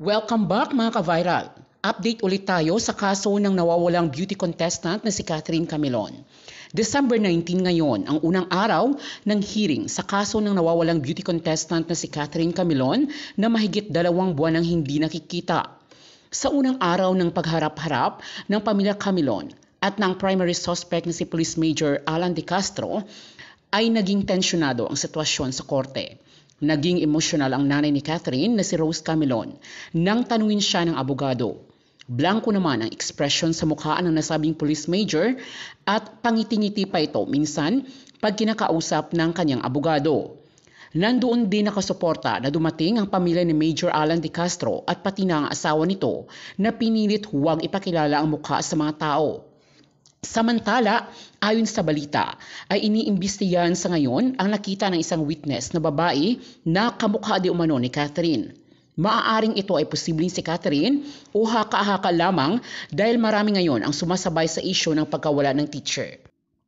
Welcome back mga ka-viral. Update ulit tayo sa kaso ng nawawalang beauty contestant na si Catherine Camilon. December 19 ngayon, ang unang araw ng hearing sa kaso ng nawawalang beauty contestant na si Catherine Camilon na mahigit dalawang buwan ang hindi nakikita. Sa unang araw ng pagharap-harap ng pamilya Camilon at ng primary suspect na si Police Major Alan De Castro, ay naging tensyonado ang sitwasyon sa korte. Naging emosyonal ang nanay ni Catherine na si Rose Camilon nang tanungin siya ng abogado. Blanco naman ang ekspresyon sa mukha ng nasabing police major at pangiti-ngiti pa ito minsan pag kinakausap ng kanyang abogado. Nandoon din nakasuporta na dumating ang pamilya ni Major Alan De Castro at pati na ang asawa nito na pinilit huwag ipakilala ang mukha sa mga tao Samantala, ayon sa balita, ay iniimbestigahan sa ngayon ang nakita ng isang witness na babae na kamukha di umano ni Catherine. Maaaring ito ay posibleng si Catherine o haka-haka lamang dahil marami ngayon ang sumasabay sa isyo ng pagkawala ng teacher.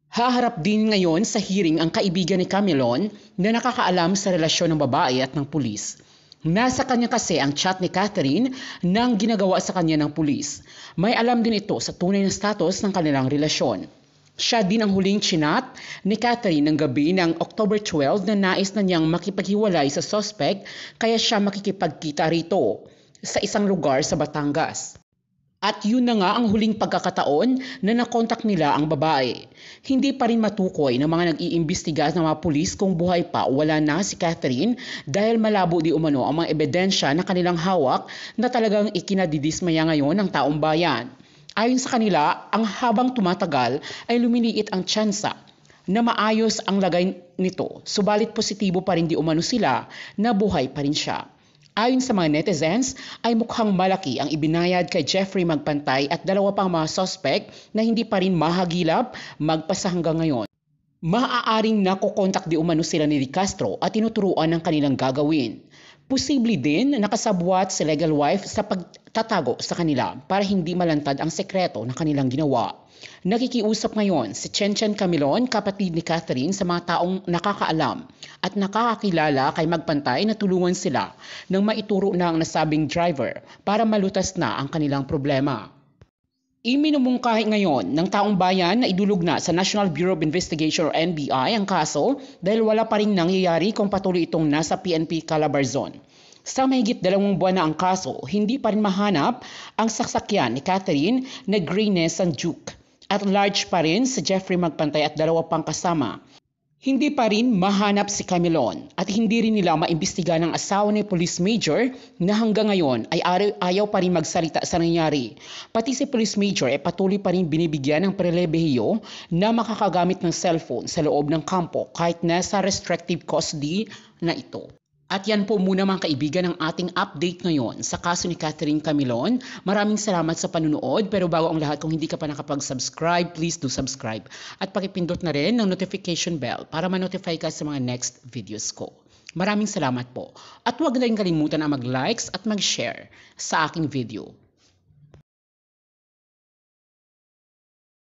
Haharap din ngayon sa hearing ang kaibigan ni Camilon na nakakaalam sa relasyon ng babae at ng pulis. Nasa kanya kasi ang chat ni Catherine nang ginagawa sa kanya ng pulis. May alam din ito sa tunay na status ng kanilang relasyon. Siya din ang huling chinat ni Catherine ng gabi ng October 12 na nais na niyang makipaghiwalay sa suspect kaya siya makikipagkita rito sa isang lugar sa Batangas. At yun na nga ang huling pagkakataon na nakontak nila ang babae. Hindi pa rin matukoy ng mga nag-iimbestiga ng mga pulis kung buhay pa o wala na si Catherine dahil malabo di umano ang mga ebidensya na kanilang hawak na talagang ikinadidismaya ngayon ng taong bayan. Ayon sa kanila, ang habang tumatagal ay lumiliit ang tsansa na maayos ang lagay nito, subalit positibo pa rin di umano sila na buhay pa rin siya. Ayon sa mga netizens, ay mukhang malaki ang ibinayad kay Jeffrey Magpantay at dalawa pang mga sospek na hindi pa rin mahagilap magpasa hanggang ngayon. Maaaring nakokontak di umano sila ni Castro at tinuturuan ng kanilang gagawin. Posible din nakasabwat si legal wife sa pagtatago sa kanila para hindi malantad ang sekreto ng kanilang ginawa. Nakikiusap ngayon si Chenchen Camilon, kapatid ni Catherine sa mga taong nakakaalam at nakakakilala kay Magpantay na tulungan sila nang maituro na ang nasabing driver para malutas na ang kanilang problema. Iminumungkahi ngayon ng taong bayan na idulog na sa National Bureau of Investigation or NBI ang kaso dahil wala pa rin nangyayari kung patuloy itong nasa PNP Calabar Zone. Sa mahigit dalawang buwan na ang kaso, hindi pa rin mahanap ang saksakyan ni Catherine na Grey Nessan Duke at large pa rin si Jeffrey Magpantay at dalawa pang kasama. Hindi pa rin mahanap si Camilon at hindi rin nila maimbestiga ng asawa ni Police Major na hanggang ngayon ay ayaw pa rin magsalita sa nangyari. Pati si Police Major ay eh, patuloy pa rin binibigyan ng prelebehiyo na makakagamit ng cellphone sa loob ng kampo kahit nasa restrictive custody na ito. At yan po muna mga kaibigan ang ating update ngayon sa kaso ni Catherine Camilon. Maraming salamat sa panunood pero bago ang lahat kung hindi ka pa nakapag-subscribe, please do subscribe. At pakipindot na rin ng notification bell para ma-notify ka sa mga next videos ko. Maraming salamat po. At huwag na rin kalimutan na mag-likes at mag-share sa aking video.